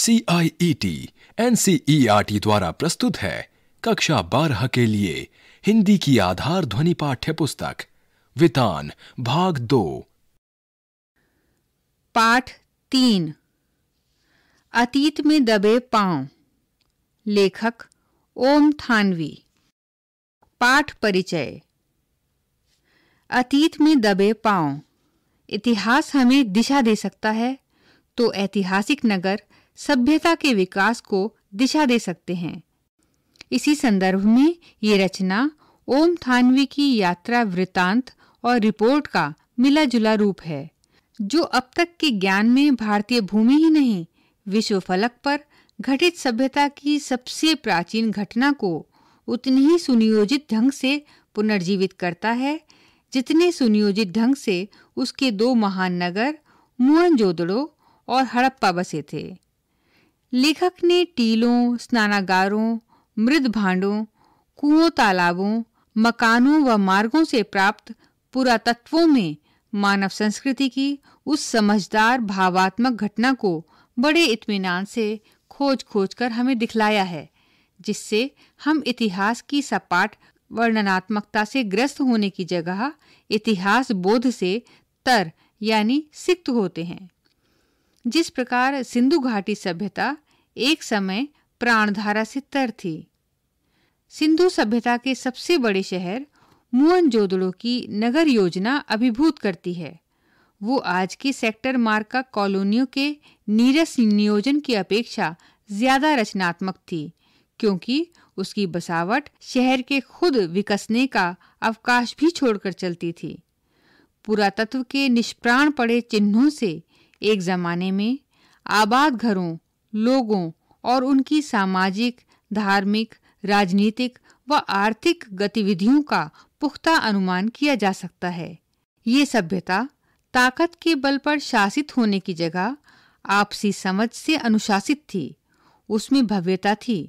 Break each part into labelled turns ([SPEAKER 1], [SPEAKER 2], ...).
[SPEAKER 1] C I E T N C E R T द्वारा प्रस्तुत है कक्षा बारह के लिए हिंदी की आधार ध्वनि पाठ्य पुस्तक वितान भाग दो
[SPEAKER 2] पाठ तीन अतीत में दबे पांव लेखक ओम थानवी पाठ परिचय अतीत में दबे पांव इतिहास हमें दिशा दे सकता है तो ऐतिहासिक नगर सभ्यता के विकास को दिशा दे सकते हैं इसी संदर्भ में ये रचना ओम थानवी की यात्रा वृतांत और रिपोर्ट का मिला जुला रूप है जो अब तक के ज्ञान में भारतीय भूमि ही नहीं विश्व फलक पर घटित सभ्यता की सबसे प्राचीन घटना को उतनी ही सुनियोजित ढंग से पुनर्जीवित करता है जितने सुनियोजित ढंग से उसके दो महान नगर मोहनजोदड़ो और हड़प्पा बसे थे लेखक ने टीलों स्नानागारों मृद भांडों कुओं तालाबों मकानों व मार्गों से प्राप्त पुरातत्वों में मानव संस्कृति की उस समझदार भावात्मक घटना को बड़े इत्मीनान से खोज खोज कर हमें दिखलाया है जिससे हम इतिहास की सपाट वर्णनात्मकता से ग्रस्त होने की जगह इतिहास बोध से तर यानी सिक्त होते हैं जिस प्रकार सिंधु घाटी सभ्यता एक समय प्राणधारा से तर थी सिंधु सभ्यता के सबसे बड़े शहर मुअनजोदड़ो की नगर योजना अभिभूत करती है वो आज के सेक्टर मार्ग का कॉलोनियों के नीरस नियोजन की अपेक्षा ज्यादा रचनात्मक थी क्योंकि उसकी बसावट शहर के खुद विकसने का अवकाश भी छोड़कर चलती थी पुरातत्व के निष्प्राण पड़े चिन्हों से एक ज़माने में आबाद घरों लोगों और उनकी सामाजिक धार्मिक राजनीतिक व आर्थिक गतिविधियों का पुख्ता अनुमान किया जा सकता है ये सभ्यता ताकत के बल पर शासित होने की जगह आपसी समझ से अनुशासित थी उसमें भव्यता थी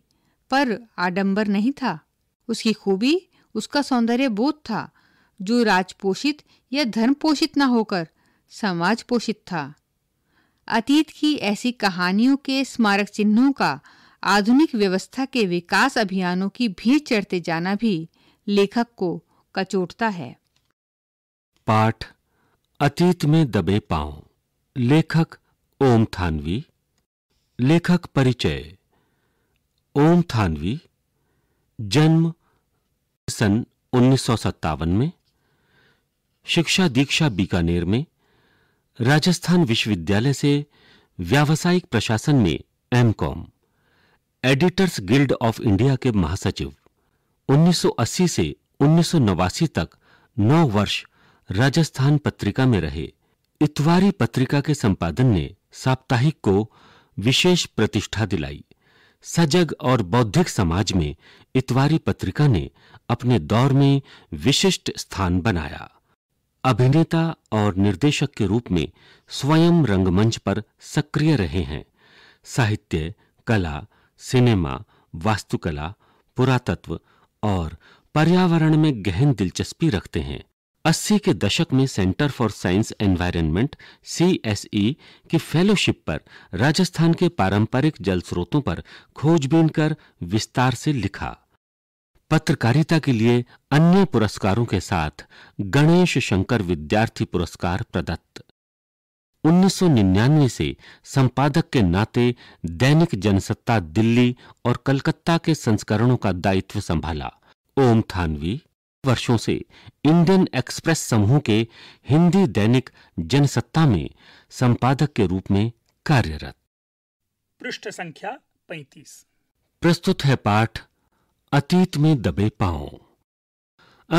[SPEAKER 2] पर आडंबर नहीं था उसकी खूबी उसका सौंदर्य बोध था जो राजपोषित या धर्म पोषित न होकर समाज पोषित था अतीत की ऐसी कहानियों के स्मारक चिन्हों का आधुनिक व्यवस्था के विकास अभियानों की भी चढ़ते जाना भी लेखक को कचोटता है
[SPEAKER 1] पाठ अतीत में दबे पांव लेखक ओम थानवी लेखक परिचय ओम थानवी जन्म सन उन्नीस में शिक्षा दीक्षा बीकानेर में राजस्थान विश्वविद्यालय से व्यावसायिक प्रशासन में MCom editors guild of India के महासचिव 1980 से उन्नीस तक नौ वर्ष राजस्थान पत्रिका में रहे इतवारी पत्रिका के संपादन ने साप्ताहिक को विशेष प्रतिष्ठा दिलाई सजग और बौद्धिक समाज में इतवारी पत्रिका ने अपने दौर में विशिष्ट स्थान बनाया अभिनेता और निर्देशक के रूप में स्वयं रंगमंच पर सक्रिय रहे हैं साहित्य कला सिनेमा वास्तुकला पुरातत्व और पर्यावरण में गहन दिलचस्पी रखते हैं 80 के दशक में centre for science environment CSE की फेलोशिप पर राजस्थान के पारंपरिक जल स्रोतों पर खोजबीन कर विस्तार से लिखा पत्रकारिता के लिए अन्य पुरस्कारों के साथ गणेश शंकर विद्यार्थी पुरस्कार प्रदत्त 1999 से संपादक के नाते दैनिक जनसत्ता दिल्ली और कलकत्ता के संस्करणों का दायित्व संभाला ओम थानवी वर्षों से इंडियन एक्सप्रेस समूह के हिंदी दैनिक जनसत्ता में संपादक के रूप में कार्यरत
[SPEAKER 3] पृष्ठ संख्या 35
[SPEAKER 1] प्रस्तुत है पाठ अतीत में दबे पाओ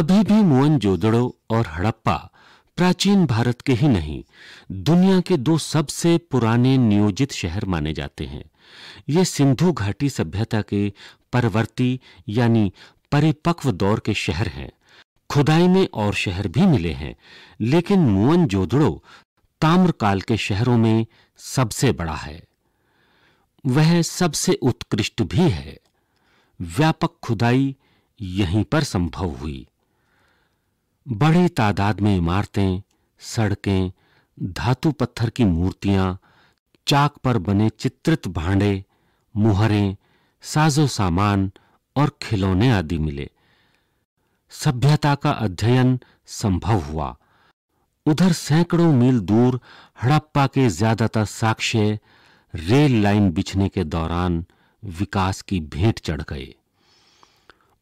[SPEAKER 1] अभी भी मोहन जोदड़ो और हड़प्पा प्राचीन भारत के ही नहीं दुनिया के दो सबसे पुराने नियोजित शहर माने जाते हैं ये सिंधु घाटी सभ्यता के परवर्ती यानी परिपक्व दौर के शहर हैं खुदाई में और शहर भी मिले हैं लेकिन मोहन जोदड़ो ताम्रकाल के शहरों में सबसे बड़ा है वह सबसे उत्कृष्ट भी है व्यापक खुदाई यहीं पर संभव हुई बड़ी तादाद में इमारतें सड़कें धातु पत्थर की मूर्तियां चाक पर बने चित्रित भांडे मुहरें साजो सामान और खिलौने आदि मिले सभ्यता का अध्ययन संभव हुआ उधर सैकड़ों मील दूर हड़प्पा के ज्यादातर साक्ष्य रेल लाइन बिछने के दौरान विकास की भेंट चढ़ गए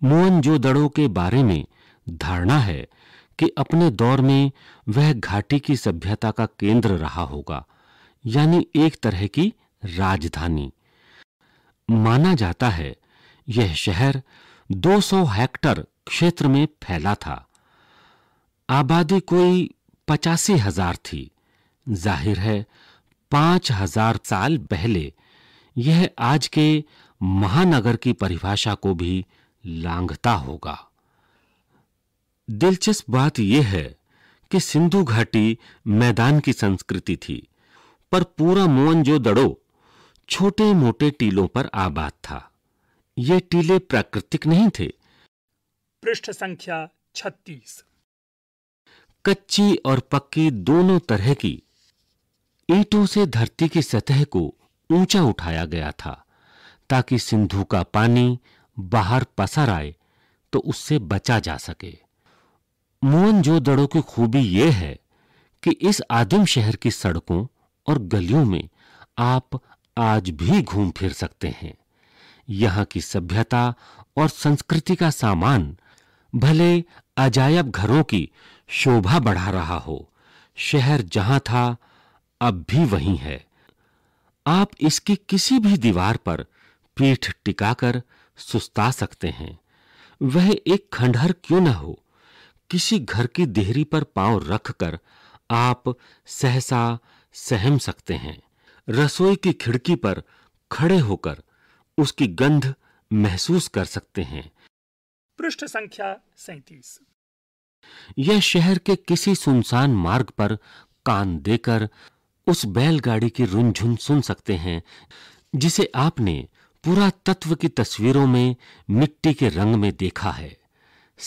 [SPEAKER 1] मोहन जो के बारे में धारणा है कि अपने दौर में वह घाटी की सभ्यता का केंद्र रहा होगा यानी एक तरह की राजधानी माना जाता है यह शहर 200 हेक्टर क्षेत्र में फैला था आबादी कोई पचासी हजार थी जाहिर है पांच हजार साल पहले यह आज के महानगर की परिभाषा को भी लांघता होगा दिलचस्प बात यह है कि सिंधु घाटी मैदान की संस्कृति थी पर पूरा मोहन जो दड़ो छोटे मोटे टीलों पर आबाद था ये टीले प्राकृतिक नहीं थे
[SPEAKER 3] पृष्ठ संख्या छत्तीस
[SPEAKER 1] कच्ची और पक्की दोनों तरह की ईंटों से धरती की सतह को ऊंचा उठाया गया था ताकि सिंधु का पानी बाहर पसर आए तो उससे बचा जा सके मोहन जो दड़ो की खूबी यह है कि इस आदिम शहर की सड़कों और गलियों में आप आज भी घूम फिर सकते हैं यहां की सभ्यता और संस्कृति का सामान भले अजायब घरों की शोभा बढ़ा रहा हो शहर जहां था अब भी वही है आप इसकी किसी भी दीवार पर पीठ टिकाकर सुस्ता सकते हैं वह एक खंडहर क्यों न हो किसी घर की देहरी पर पांव रखकर आप सहसा सहम सकते हैं रसोई की खिड़की पर खड़े होकर उसकी गंध महसूस कर सकते हैं
[SPEAKER 3] पृष्ठ संख्या सैतीस
[SPEAKER 1] यह शहर के किसी सुनसान मार्ग पर कान देकर उस बैलगाड़ी की रुनझुन सुन सकते हैं जिसे आपने पूरा तत्व की तस्वीरों में मिट्टी के रंग में देखा है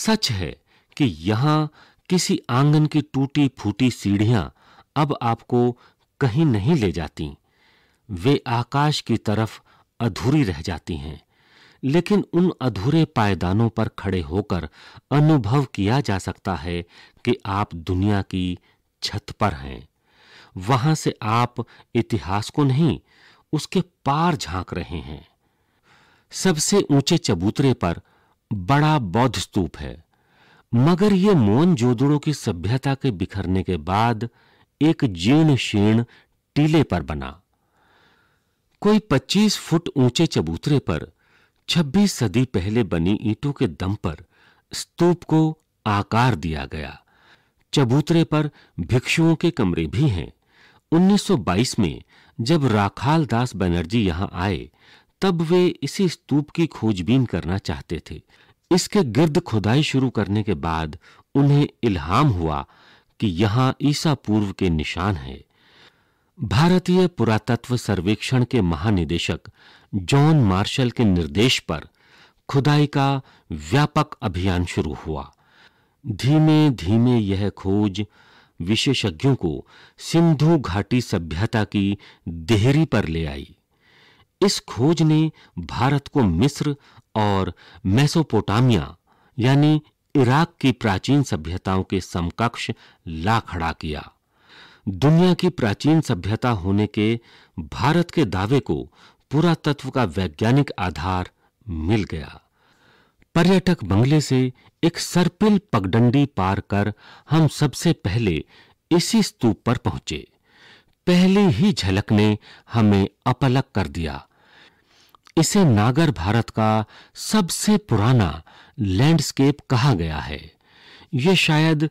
[SPEAKER 1] सच है कि यहां किसी आंगन की टूटी फूटी सीढ़ियां अब आपको कहीं नहीं ले जाती वे आकाश की तरफ अधूरी रह जाती हैं लेकिन उन अधूरे पायदानों पर खड़े होकर अनुभव किया जा सकता है कि आप दुनिया की छत पर हैं वहां से आप इतिहास को नहीं उसके पार झांक रहे हैं सबसे ऊंचे चबूतरे पर बड़ा बौद्ध स्तूप है मगर ये मोन जोदड़ो की सभ्यता के बिखरने के बाद एक जीर्ण शीर्ण टीले पर बना कोई 25 फुट ऊंचे चबूतरे पर 26 सदी पहले बनी ईंटों के दम पर स्तूप को आकार दिया गया चबूतरे पर भिक्षुओं के कमरे भी हैं 1922 में जब राखाल दास बनर्जी यहाँ आए तब वे इसी स्तूप की खोजबीन करना चाहते थे इसके गिर्द खुदाई शुरू करने के बाद उन्हें इल्हाम हुआ कि यहाँ ईसा पूर्व के निशान हैं भारतीय पुरातत्व सर्वेक्षण के महानिदेशक जॉन मार्शल के निर्देश पर खुदाई का व्यापक अभियान शुरू हुआ धीमे धीमे यह खोज विशेषज्ञों को सिंधु घाटी सभ्यता की देहरी पर ले आई इस खोज ने भारत को मिस्र और मेसोपोटामिया यानी इराक की प्राचीन सभ्यताओं के समकक्ष ला खड़ा किया दुनिया की प्राचीन सभ्यता होने के भारत के दावे को पुरातत्व का वैज्ञानिक आधार मिल गया पर्यटक बंगले से एक सर्पिल पगडंडी पार कर हम सबसे पहले इसी स्तूप पर पहुंचे पहले ही झलक ने हमें अपलक कर दिया इसे नागर भारत का सबसे पुराना लैंडस्केप कहा गया है ये शायद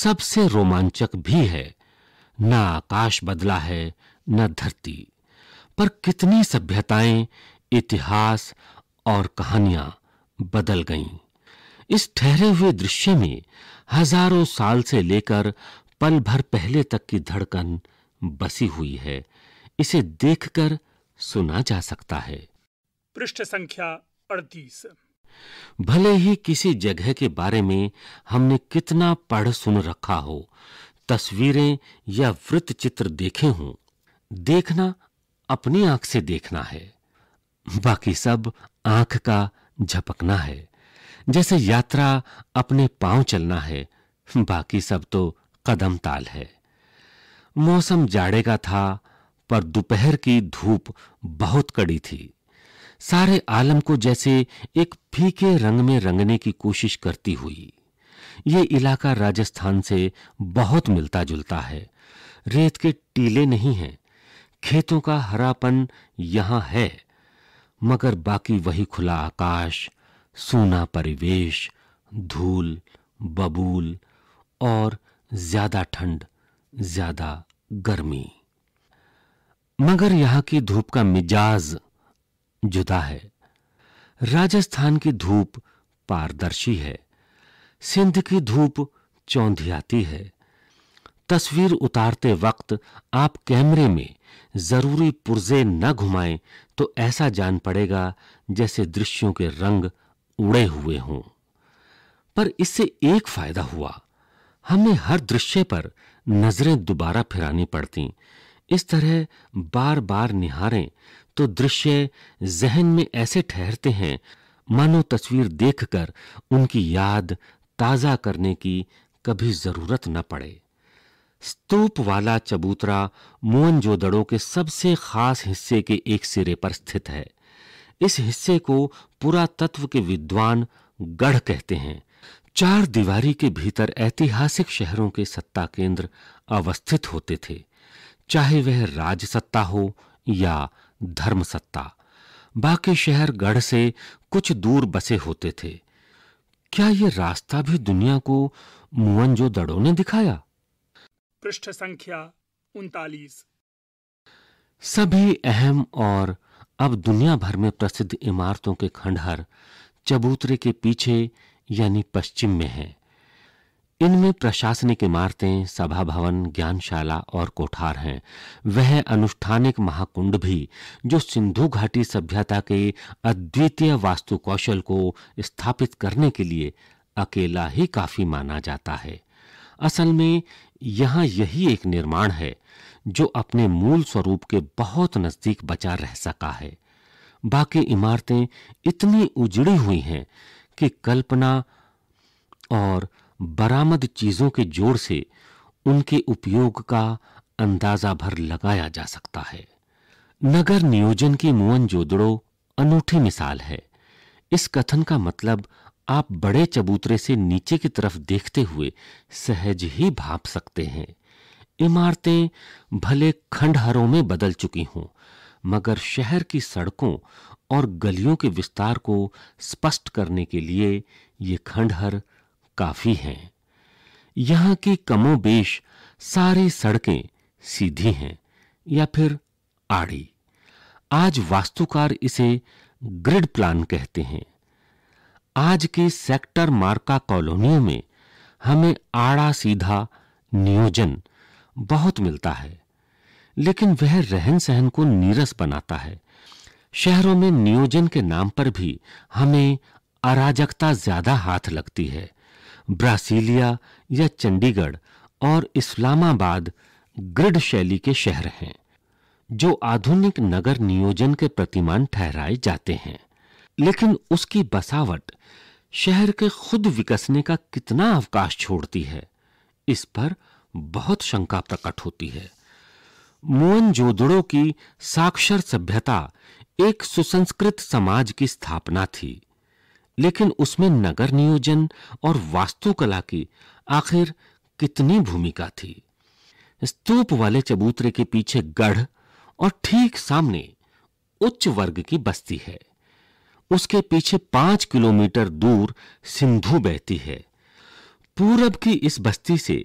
[SPEAKER 1] सबसे रोमांचक भी है ना आकाश बदला है न धरती पर कितनी सभ्यताएं इतिहास और कहानियां बदल गईं इस ठहरे हुए दृश्य में हजारों साल से लेकर पल भर पहले तक की धड़कन बसी हुई है इसे देखकर सुना जा सकता है
[SPEAKER 3] पृष्ठ संख्या अड़तीस
[SPEAKER 1] भले ही किसी जगह के बारे में हमने कितना पढ़ सुन रखा हो तस्वीरें या वृत्त चित्र देखे हों देखना अपनी आंख से देखना है बाकी सब आंख का झपकना है जैसे यात्रा अपने पांव चलना है बाकी सब तो कदम ताल है मौसम जाड़े का था पर दोपहर की धूप बहुत कड़ी थी सारे आलम को जैसे एक फीके रंग में रंगने की कोशिश करती हुई ये इलाका राजस्थान से बहुत मिलता जुलता है रेत के टीले नहीं हैं खेतों का हरापन यहां है मगर बाकी वही खुला आकाश सूना परिवेश धूल बबूल और ज्यादा ठंड ज्यादा गर्मी मगर यहां की धूप का मिजाज जुदा है राजस्थान की धूप पारदर्शी है सिंध की धूप चौंधियाती है तस्वीर उतारते वक्त आप कैमरे में जरूरी पुर्जे न घुमाएं तो ऐसा जान पड़ेगा जैसे दृश्यों के रंग उड़े हुए हों पर इससे एक फायदा हुआ हमें हर दृश्य पर नजरें दोबारा फिरानी पड़ती इस तरह बार बार निहारें तो दृश्य जहन में ऐसे ठहरते हैं मानो तस्वीर देखकर उनकी याद ताज़ा करने की कभी ज़रूरत न पड़े स्तूप वाला चबूतरा मोहनजोदड़ो के सबसे खास हिस्से के एक सिरे पर स्थित है इस हिस्से को पुरातत्व के विद्वान गढ़ कहते हैं चार दीवारी के भीतर ऐतिहासिक शहरों के सत्ता केंद्र अवस्थित होते थे चाहे वह राज सत्ता हो या धर्म सत्ता बाकी शहर गढ़ से कुछ दूर बसे होते थे क्या ये रास्ता भी दुनिया को मुअनजोदड़ो ने दिखाया
[SPEAKER 3] पृष्ठ संख्या उनतालीस
[SPEAKER 1] सभी अहम और अब दुनिया भर में प्रसिद्ध इमारतों के खंडहर चबूतरे के पीछे यानी पश्चिम में हैं। इनमें प्रशासनिक इमारतें सभा भवन ज्ञानशाला और कोठार हैं वह अनुष्ठानिक महाकुंड भी जो सिंधु घाटी सभ्यता के अद्वितीय वास्तु कौशल को स्थापित करने के लिए अकेला ही काफी माना जाता है असल में यहाँ यही एक निर्माण है जो अपने मूल स्वरूप के बहुत नजदीक बचा रह सका है बाकी इमारतें इतनी उजड़ी हुई हैं कि कल्पना और बरामद चीजों के जोड़ से उनके उपयोग का अंदाजा भर लगाया जा सकता है नगर नियोजन की मुअन जोदड़ो अनूठी मिसाल है इस कथन का मतलब आप बड़े चबूतरे से नीचे की तरफ देखते हुए सहज ही भाप सकते हैं इमारतें भले खंडहरों में बदल चुकी हों मगर शहर की सड़कों और गलियों के विस्तार को स्पष्ट करने के लिए ये खंडहर काफी हैं यहाँ की कमोबेश सारी सड़कें सीधी हैं या फिर आड़ी आज वास्तुकार इसे ग्रिड प्लान कहते हैं आज की सेक्टर मार्का कॉलोनियों में हमें आड़ा सीधा नियोजन बहुत मिलता है लेकिन वह रहन सहन को नीरस बनाता है शहरों में नियोजन के नाम पर भी हमें अराजकता ज्यादा हाथ लगती है ब्रासीलिया या चंडीगढ़ और इस्लामाबाद ग्रिड शैली के शहर हैं जो आधुनिक नगर नियोजन के प्रतिमान ठहराए जाते हैं लेकिन उसकी बसावट शहर के खुद विकसने का कितना अवकाश छोड़ती है इस पर बहुत शंका प्रकट होती है मोहन जोदड़ो की साक्षर सभ्यता एक सुसंस्कृत समाज की स्थापना थी लेकिन उसमें नगर नियोजन और वास्तुकला की आखिर कितनी भूमिका थी स्तूप वाले चबूतरे के पीछे गढ़ और ठीक सामने उच्च वर्ग की बस्ती है उसके पीछे पांच किलोमीटर दूर सिंधु बहती है पूरब की इस बस्ती से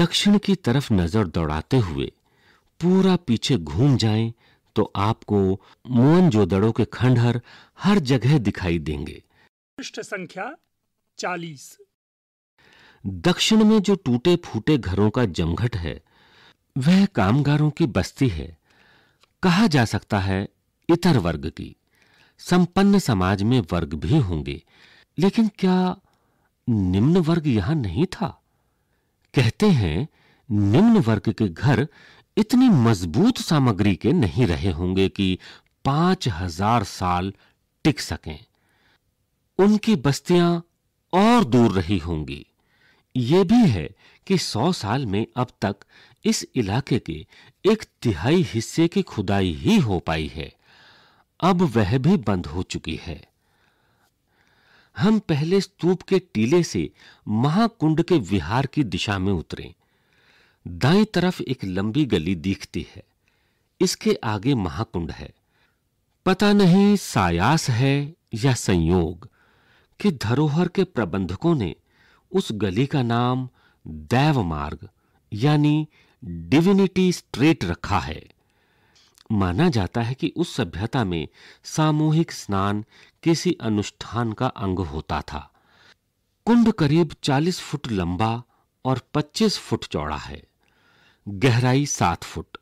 [SPEAKER 1] दक्षिण की तरफ नजर दौड़ाते हुए पूरा पीछे घूम जाएं तो आपको मोहन जोदड़ो के खंडहर हर जगह दिखाई देंगे
[SPEAKER 3] पृष्ठ संख्या चालीस
[SPEAKER 1] दक्षिण में जो टूटे फूटे घरों का जमघट है वह कामगारों की बस्ती है कहा जा सकता है इतर वर्ग की संपन्न समाज में वर्ग भी होंगे लेकिन क्या निम्न वर्ग यहां नहीं था कहते हैं निम्न वर्ग के घर इतनी मजबूत सामग्री के नहीं रहे होंगे कि पांच हजार साल टिक सकें उनकी बस्तियां और दूर रही होंगी ये भी है कि सौ साल में अब तक इस इलाके के एक तिहाई हिस्से की खुदाई ही हो पाई है अब वह भी बंद हो चुकी है हम पहले स्तूप के टीले से महाकुंड के विहार की दिशा में उतरे दाई तरफ एक लंबी गली दिखती है इसके आगे महाकुंड है पता नहीं सायास है या संयोग कि धरोहर के प्रबंधकों ने उस गली का नाम दैव मार्ग यानी डिविनिटी स्ट्रेट रखा है माना जाता है कि उस सभ्यता में सामूहिक स्नान किसी अनुष्ठान का अंग होता था कुंड करीब 40 फुट लंबा और 25 फुट चौड़ा है गहराई 7 फुट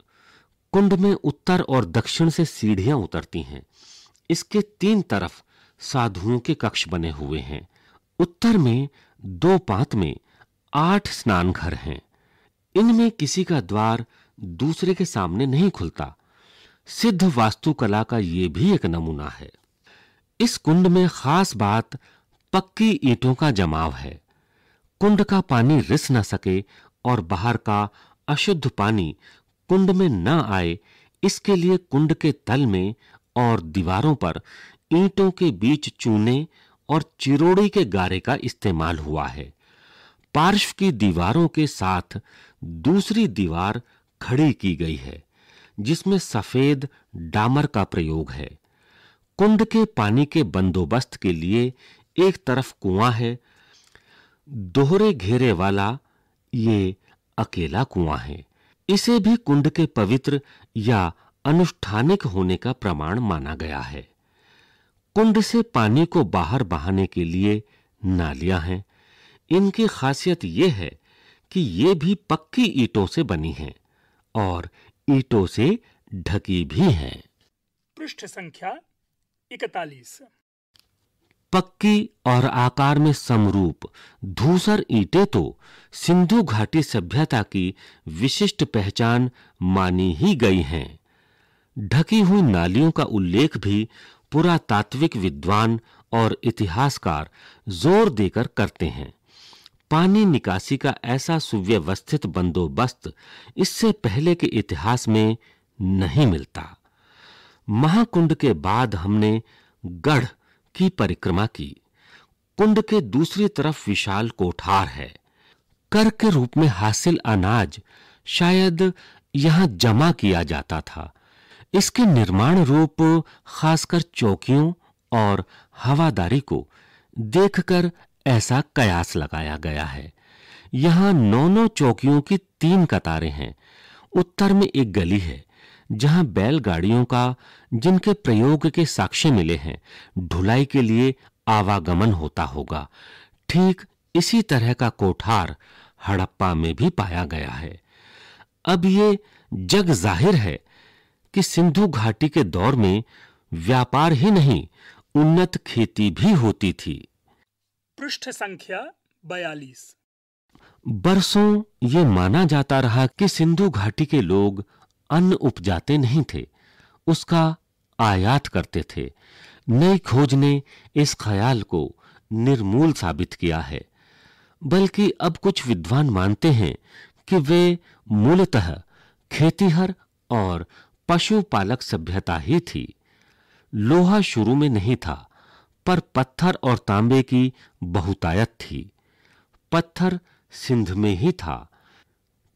[SPEAKER 1] कुंड में उत्तर और दक्षिण से सीढ़ियां उतरती हैं इसके तीन तरफ साधुओं के कक्ष बने हुए हैं उत्तर में दो पात में आठ स्नान घर हैं इनमें किसी का द्वार दूसरे के सामने नहीं खुलता सिद्ध वास्तुकला का ये भी एक नमूना है इस कुंड में खास बात पक्की ईंटों का जमाव है कुंड का पानी रिस न सके और बाहर का अशुद्ध पानी कुंड में न आए इसके लिए कुंड के तल में और दीवारों पर ईंटों के बीच चूने और चिरोड़ी के गारे का इस्तेमाल हुआ है पार्श्व की दीवारों के साथ दूसरी दीवार खड़ी की गई है जिसमें सफेद डामर का प्रयोग है कुंड के पानी के बंदोबस्त के लिए एक तरफ कुआं है दोहरे घेरे वाला ये अकेला कुआं है इसे भी कुंड के पवित्र या अनुष्ठानिक होने का प्रमाण माना गया है कुंड से पानी को बाहर बहाने के लिए नालियां हैं इनकी खासियत यह है कि ये भी पक्की ईंटों से बनी हैं और ईटों से ढकी भी हैं
[SPEAKER 3] पृष्ठ संख्या इकतालीस
[SPEAKER 1] पक्की और आकार में समरूप धूसर ईंटें तो सिंधु घाटी सभ्यता की विशिष्ट पहचान मानी ही गई हैं ढकी हुई नालियों का उल्लेख भी पुरातात्विक विद्वान और इतिहासकार जोर देकर करते हैं पानी निकासी का ऐसा सुव्यवस्थित बंदोबस्त इससे पहले के इतिहास में नहीं मिलता महाकुंड के बाद हमने गढ़ की परिक्रमा की कुंड के दूसरी तरफ विशाल कोठार है कर के रूप में हासिल अनाज शायद यहां जमा किया जाता था इसके निर्माण रूप खासकर चौकियों और हवादारी को देखकर ऐसा कयास लगाया गया है यहां नौ चौकियों की तीन कतारें हैं उत्तर में एक गली है जहां बैलगाड़ियों का जिनके प्रयोग के साक्ष्य मिले हैं ढुलाई के लिए आवागमन होता होगा ठीक इसी तरह का कोठार हड़प्पा में भी पाया गया है अब ये जग जाहिर है कि सिंधु घाटी के दौर में व्यापार ही नहीं उन्नत खेती भी होती थी
[SPEAKER 3] पृष्ठ संख्या बयालीस
[SPEAKER 1] बरसों ये माना जाता रहा कि सिंधु घाटी के लोग अन्न उपजाते नहीं थे उसका आयात करते थे नई खोज ने इस ख्याल को निर्मूल साबित किया है बल्कि अब कुछ विद्वान मानते हैं कि वे मूलतः खेतीहर और पशुपालक सभ्यता ही थी लोहा शुरू में नहीं था पर पत्थर और तांबे की बहुतायत थी पत्थर सिंध में ही था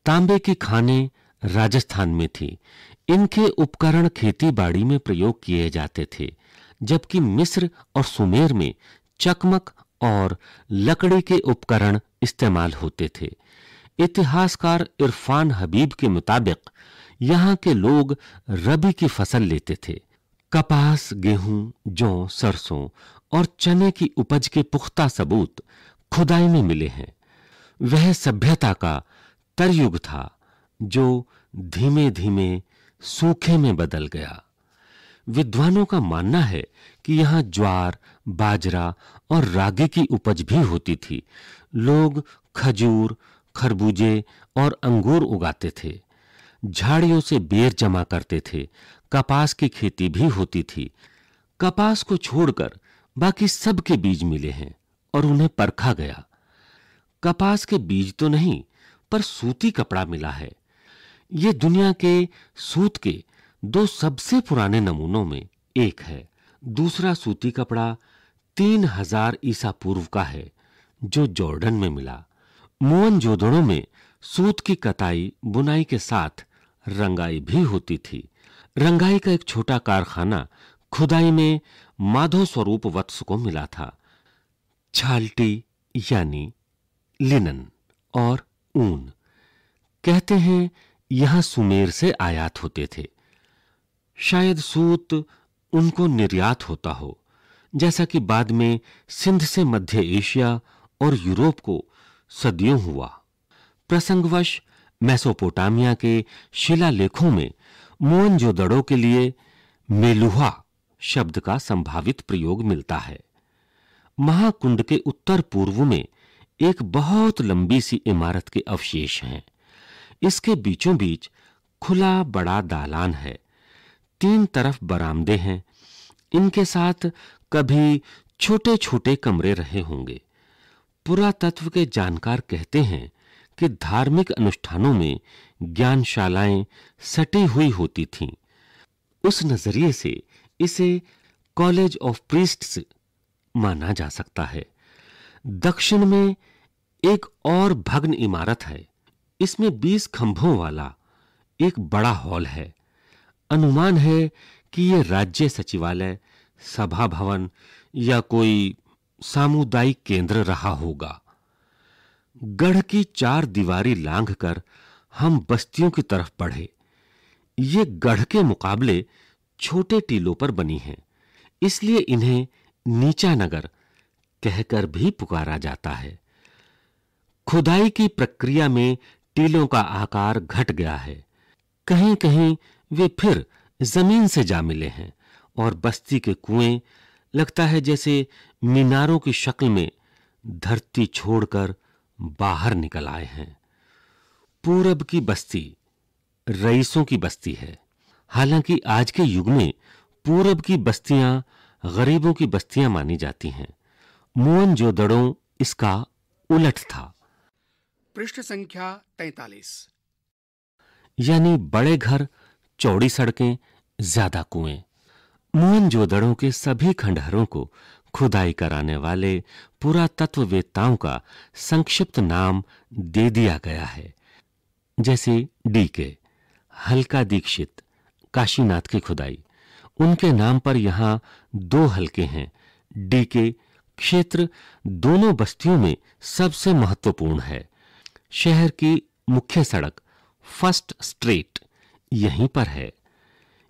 [SPEAKER 1] तांबे की खाने राजस्थान में थी इनके उपकरण खेती बाड़ी में प्रयोग किए जाते थे जबकि मिस्र और सुमेर में चकमक और लकड़ी के उपकरण इस्तेमाल होते थे इतिहासकार इरफान हबीब के मुताबिक यहाँ के लोग रबी की फसल लेते थे कपास गेहूं जौ सरसों और चने की उपज के पुख्ता सबूत खुदाई में मिले हैं वह सभ्यता का तरयुग था जो धीमे धीमे सूखे में बदल गया विद्वानों का मानना है कि यहां ज्वार बाजरा और रागी की उपज भी होती थी लोग खजूर खरबूजे और अंगूर उगाते थे झाड़ियों से बेर जमा करते थे कपास की खेती भी होती थी कपास को छोड़कर बाकी सबके बीज मिले हैं और उन्हें परखा गया कपास के बीज तो नहीं पर सूती कपड़ा मिला है ये दुनिया के सूत के दो सबसे पुराने नमूनों में एक है दूसरा सूती कपड़ा तीन हजार ईसा पूर्व का है जो जॉर्डन में मिला मोहन जोदड़ों में सूत की कताई बुनाई के साथ रंगाई भी होती थी रंगाई का एक छोटा कारखाना खुदाई में माधो स्वरूप वत्स को मिला था छाल्टी यानी लिनन और ऊन कहते हैं यहां सुमेर से आयात होते थे शायद सूत उनको निर्यात होता हो जैसा कि बाद में सिंध से मध्य एशिया और यूरोप को सदियों हुआ प्रसंगवश मैसोपोटामिया के शिलालेखों में मोहनजोदड़ों के लिए मेलुहा शब्द का संभावित प्रयोग मिलता है महाकुंड के उत्तर पूर्व में एक बहुत लंबी सी इमारत के अवशेष हैं इसके बीचों बीच खुला बड़ा दालान है तीन तरफ बरामदे हैं इनके साथ कभी छोटे छोटे कमरे रहे होंगे पुरातत्व के जानकार कहते हैं कि धार्मिक अनुष्ठानों में ज्ञानशालाएं सटी हुई होती थीं उस नजरिए से इसे कॉलेज ऑफ प्रीस्ट्स माना जा सकता है दक्षिण में एक और भग्न इमारत है इसमें 20 खंभों वाला एक बड़ा हॉल है अनुमान है कि यह राज्य सचिवालय सभा भवन या कोई सामुदायिक केंद्र रहा होगा गढ़ की चार दीवारी लांघकर हम बस्तियों की तरफ बढ़े ये गढ़ के मुकाबले छोटे टीलों पर बनी हैं इसलिए इन्हें नीचा नगर कहकर भी पुकारा जाता है खुदाई की प्रक्रिया में टीलों का आकार घट गया है कहीं कहीं वे फिर जमीन से जा मिले हैं और बस्ती के कुएं लगता है जैसे मीनारों की शक्ल में धरती छोड़कर बाहर निकल आए हैं पूरब की बस्ती रईसों की बस्ती है हालांकि आज के युग में पूरब की बस्तियां गरीबों की बस्तियां मानी जाती हैं मोहन जोदड़ों इसका उलट था
[SPEAKER 3] पृष्ठ संख्या तैतालीस
[SPEAKER 1] यानी बड़े घर चौड़ी सड़कें ज्यादा कुएं मोहन जोदड़ों के सभी खंडहरों को खुदाई कराने वाले वेताओं का संक्षिप्त नाम दे दिया गया है जैसे डीके हल्का दीक्षित काशीनाथ की खुदाई उनके नाम पर यहाँ दो हलके हैं डी के क्षेत्र दोनों बस्तियों में सबसे महत्वपूर्ण है शहर की मुख्य सड़क फर्स्ट स्ट्रीट यहीं पर है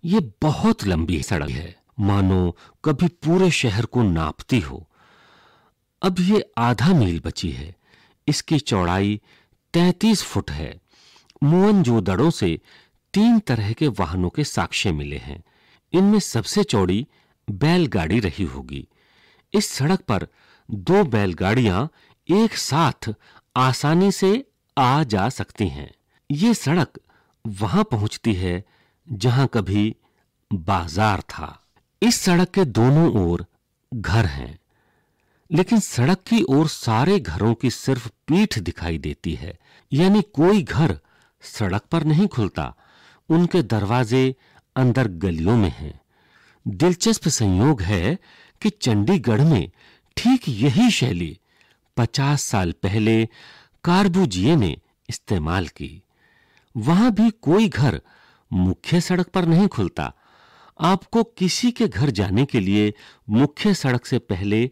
[SPEAKER 1] ये बहुत लंबी सड़क है मानो कभी पूरे शहर को नापती हो अब ये आधा मील बची है इसकी चौड़ाई तैतीस फुट है मोहन मोहनजोदड़ों से तीन तरह के वाहनों के साक्ष्य मिले हैं इनमें सबसे चौड़ी बैलगाड़ी रही होगी इस सड़क पर दो बैलगाड़ियां एक साथ आसानी से आ जा सकती हैं ये सड़क वहां पहुंचती है जहां कभी बाजार था इस सड़क के दोनों ओर घर हैं लेकिन सड़क की ओर सारे घरों की सिर्फ पीठ दिखाई देती है यानी कोई घर सड़क पर नहीं खुलता उनके दरवाजे अंदर गलियों में हैं दिलचस्प संयोग है कि चंडीगढ़ में ठीक यही शैली पचास साल पहले कारबूजिए ने इस्तेमाल की वहां भी कोई घर मुख्य सड़क पर नहीं खुलता आपको किसी के घर जाने के लिए मुख्य सड़क से पहले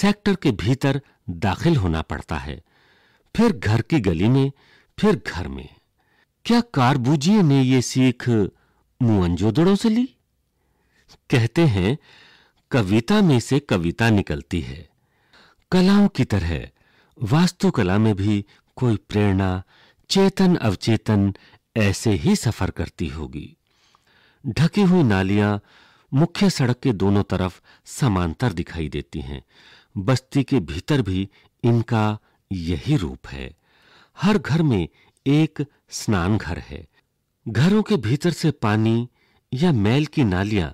[SPEAKER 1] सेक्टर के भीतर दाखिल होना पड़ता है फिर घर की गली में फिर घर में क्या कारबूजिए ने ये सीख मुअंजोदड़ों से ली कहते हैं कविता में से कविता निकलती है कलाओं की तरह वास्तुकला में भी कोई प्रेरणा चेतन अवचेतन ऐसे ही सफर करती होगी ढकी हुई नालियां मुख्य सड़क के दोनों तरफ समांतर दिखाई देती हैं बस्ती के भीतर भी इनका यही रूप है हर घर में एक स्नान घर है घरों के भीतर से पानी या मैल की नालियां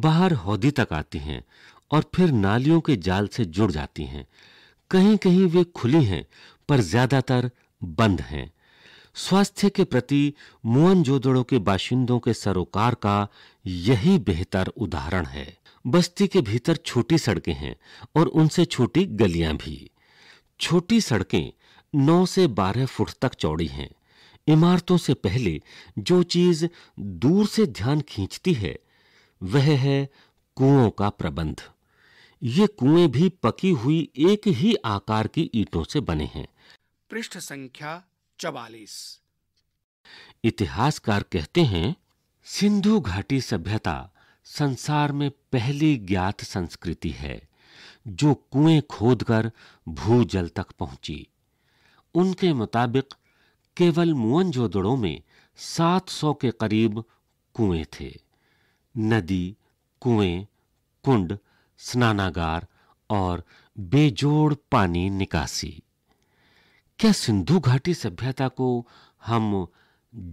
[SPEAKER 1] बाहर हौदी तक आती हैं और फिर नालियों के जाल से जुड़ जाती हैं कहीं कहीं वे खुली हैं पर ज्यादातर बंद हैं स्वास्थ्य के प्रति मोहनजोदड़ों के बाशिंदों के सरोकार का यही बेहतर उदाहरण है बस्ती के भीतर छोटी सड़कें हैं और उनसे छोटी गलियां भी छोटी सड़कें नौ से बारह फुट तक चौड़ी हैं इमारतों से पहले जो चीज दूर से ध्यान खींचती है वह है कुओं का प्रबंध ये कुएं भी पकी हुई एक ही आकार की ईटों से बने हैं
[SPEAKER 3] पृष्ठ संख्या चवालीस
[SPEAKER 1] इतिहासकार कहते हैं सिंधु घाटी सभ्यता संसार में पहली ज्ञात संस्कृति है जो कुएं खोदकर भूजल तक पहुंची उनके मुताबिक केवल जोदड़ों में 700 के करीब कुएं थे नदी कुएं कुंड स्नानागार और बेजोड़ पानी निकासी क्या सिंधु घाटी सभ्यता को हम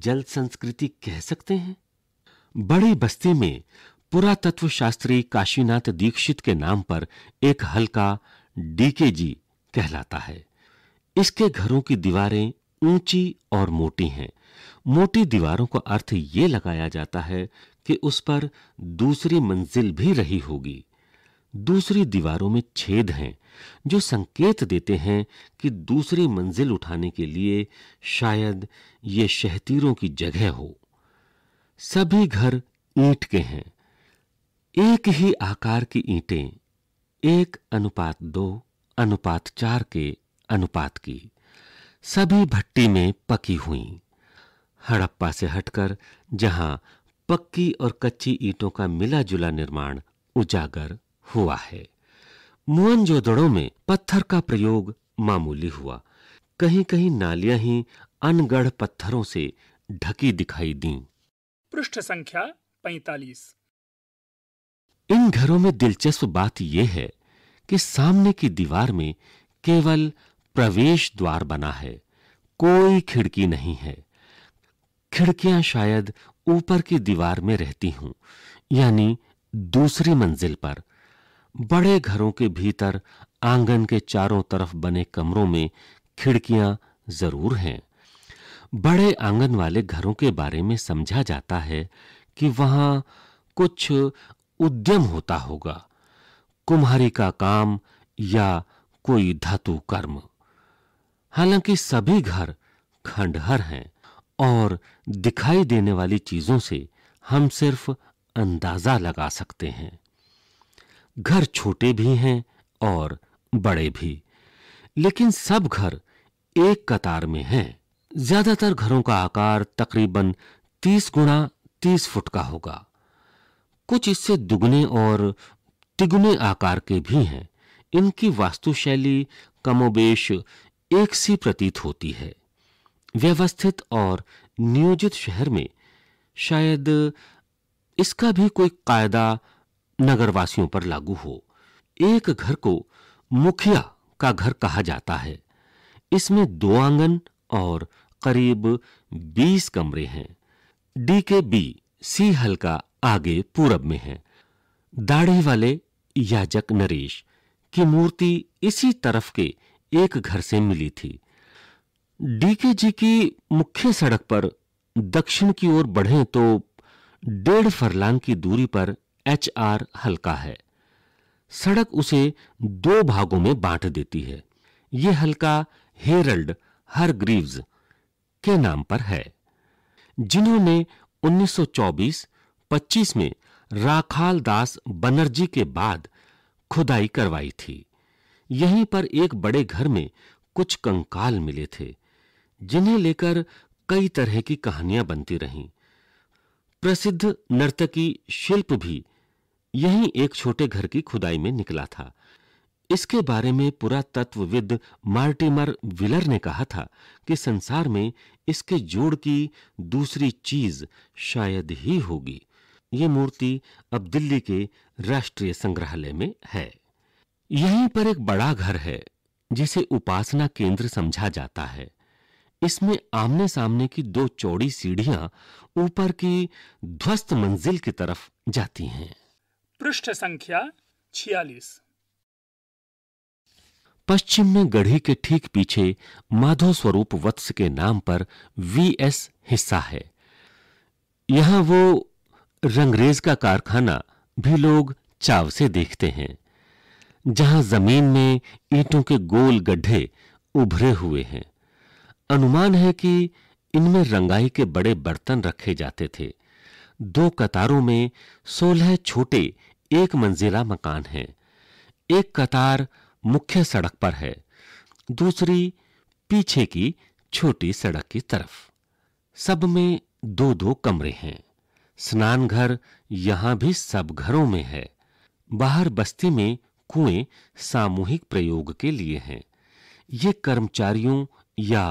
[SPEAKER 1] जल संस्कृति कह सकते हैं बड़ी बस्ती में पुरातत्व शास्त्री काशीनाथ दीक्षित के नाम पर एक हल्का डीकेजी कहलाता है इसके घरों की दीवारें ऊंची और मोटी हैं मोटी दीवारों का अर्थ ये लगाया जाता है कि उस पर दूसरी मंजिल भी रही होगी दूसरी दीवारों में छेद हैं जो संकेत देते हैं कि दूसरी मंजिल उठाने के लिए शायद ये शहतीरों की जगह हो सभी घर ईंट के हैं एक ही आकार की ईंटें एक अनुपात दो अनुपात चार के अनुपात की सभी भट्टी में पकी हुई हड़प्पा से हटकर जहां पक्की और कच्ची ईंटों का मिला जुला निर्माण उजागर हुआ है मुअनजोदड़ों में पत्थर का प्रयोग मामूली हुआ कहीं कहीं नालियां ही अनगढ़ पत्थरों से ढकी दिखाई दी
[SPEAKER 3] पृष्ठ संख्या पैतालीस
[SPEAKER 1] इन घरों में दिलचस्प बात यह है कि सामने की दीवार में केवल प्रवेश द्वार बना है कोई खिड़की नहीं है खिड़कियां शायद ऊपर की दीवार में रहती हूं यानी दूसरी मंजिल पर बड़े घरों के भीतर आंगन के चारों तरफ बने कमरों में खिड़कियां जरूर हैं बड़े आंगन वाले घरों के बारे में समझा जाता है कि वहां कुछ उद्यम होता होगा कुम्हारी का काम या कोई धातु कर्म हालांकि सभी घर खंडहर हैं और दिखाई देने वाली चीजों से हम सिर्फ अंदाजा लगा सकते हैं घर छोटे भी हैं और बड़े भी लेकिन सब घर एक कतार में हैं ज्यादातर घरों का आकार तकरीबन तीस गुणा तीस फुट का होगा कुछ इससे दुगने और तिगुने आकार के भी हैं इनकी वास्तुशैली कमोबेश एक सी प्रतीत होती है व्यवस्थित और नियोजित शहर में शायद इसका भी कोई कायदा नगरवासियों पर लागू हो एक घर को मुखिया का घर कहा जाता है इसमें दो आंगन और करीब बीस कमरे हैं डी के बी सी हल्का आगे पूरब में है दाढ़ी वाले याजक नरेश की मूर्ति इसी तरफ के एक घर से मिली थी डीके जी की मुख्य सड़क पर दक्षिण की ओर बढ़े तो डेढ़ फरलांग की दूरी पर एच आर हल्का है सड़क उसे दो भागों में बांट देती है यह हल्का हेरल्ड हर ग्रीव्स के नाम पर है जिन्होंने 1924-25 में राखाल दास बनर्जी के बाद खुदाई करवाई थी यहीं पर एक बड़े घर में कुछ कंकाल मिले थे जिन्हें लेकर कई तरह की कहानियां बनती रहीं प्रसिद्ध नर्तकी शिल्प भी यही एक छोटे घर की खुदाई में निकला था इसके बारे में पुरातत्वविद मार्टिमर विलर ने कहा था कि संसार में इसके जोड़ की दूसरी चीज शायद ही होगी ये मूर्ति अब दिल्ली के राष्ट्रीय संग्रहालय में है यहीं पर एक बड़ा घर है जिसे उपासना केंद्र समझा जाता है इसमें आमने सामने की दो चौड़ी सीढ़ियां ऊपर की ध्वस्त मंजिल की तरफ जाती हैं
[SPEAKER 3] पृष्ठ संख्या छियालीस
[SPEAKER 1] पश्चिम में गढ़ी के ठीक पीछे माधो स्वरूप वत्स के नाम पर वीएस हिस्सा है यहां वो रंगरेज का कारखाना भी लोग चाव से देखते हैं जहां जमीन में ईंटों के गोल गड्ढे उभरे हुए हैं अनुमान है कि इनमें रंगाई के बड़े बर्तन रखे जाते थे दो कतारों में सोलह छोटे एक मंजिला मकान हैं एक कतार मुख्य सड़क पर है दूसरी पीछे की छोटी सड़क की तरफ सब में दो दो कमरे हैं स्नान घर यहां भी सब घरों में है बाहर बस्ती में कुएं सामूहिक प्रयोग के लिए हैं ये कर्मचारियों या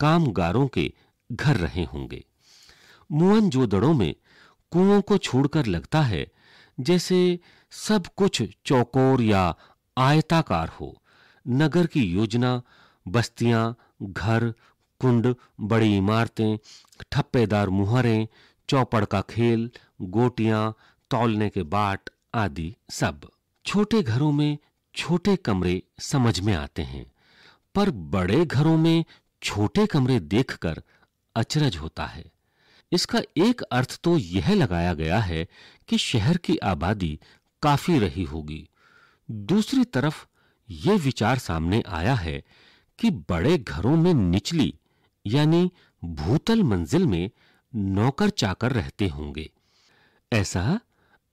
[SPEAKER 1] कामगारों के घर रहे होंगे मुअन जोदड़ों में कुओं को छोड़कर लगता है जैसे सब कुछ चौकोर या आयताकार हो नगर की योजना बस्तियां घर कुंड बड़ी इमारतें ठप्पेदार मुहरें चौपड़ का खेल गोटियां तौलने के बाट आदि सब छोटे घरों में छोटे कमरे समझ में आते हैं पर बड़े घरों में छोटे कमरे देखकर अचरज होता है इसका एक अर्थ तो यह लगाया गया है कि शहर की आबादी काफी रही होगी दूसरी तरफ यह विचार सामने आया है कि बड़े घरों में निचली यानी भूतल मंजिल में नौकर चाकर रहते होंगे ऐसा